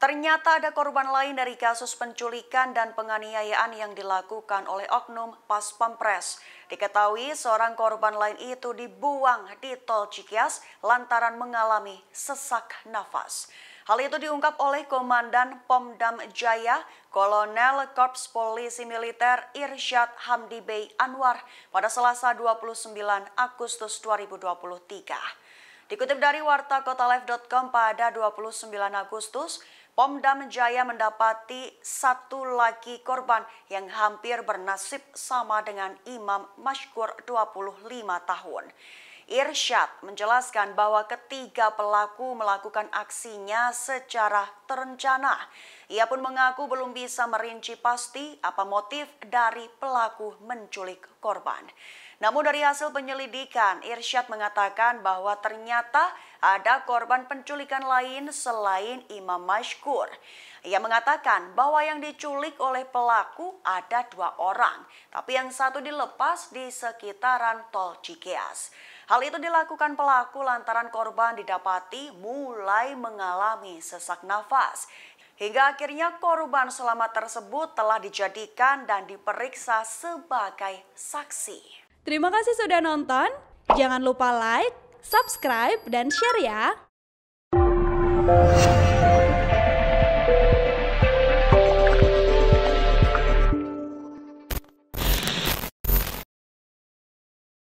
Ternyata ada korban lain dari kasus penculikan dan penganiayaan yang dilakukan oleh oknum pas pampres. Diketahui seorang korban lain itu dibuang di tol Cikias lantaran mengalami sesak nafas. Hal itu diungkap oleh Komandan Pomdam Jaya, Kolonel Korps Polisi Militer Irsyad Hamdi Bey Anwar pada Selasa 29 Agustus 2023. Dikutip dari wartakotalife.com pada 29 Agustus, Pomdam Jaya mendapati satu lagi korban yang hampir bernasib sama dengan Imam Mashkur 25 tahun. Irsyad menjelaskan bahwa ketiga pelaku melakukan aksinya secara terencana. Ia pun mengaku belum bisa merinci pasti apa motif dari pelaku menculik korban. Namun dari hasil penyelidikan, Irsyad mengatakan bahwa ternyata ada korban penculikan lain selain Imam Mashkur. Ia mengatakan bahwa yang diculik oleh pelaku ada dua orang, tapi yang satu dilepas di sekitaran tol Cikeas. Hal itu dilakukan pelaku lantaran korban didapati mulai mengalami sesak nafas. Hingga akhirnya korban selamat tersebut telah dijadikan dan diperiksa sebagai saksi. Terima kasih sudah nonton. Jangan lupa like, subscribe, dan share ya.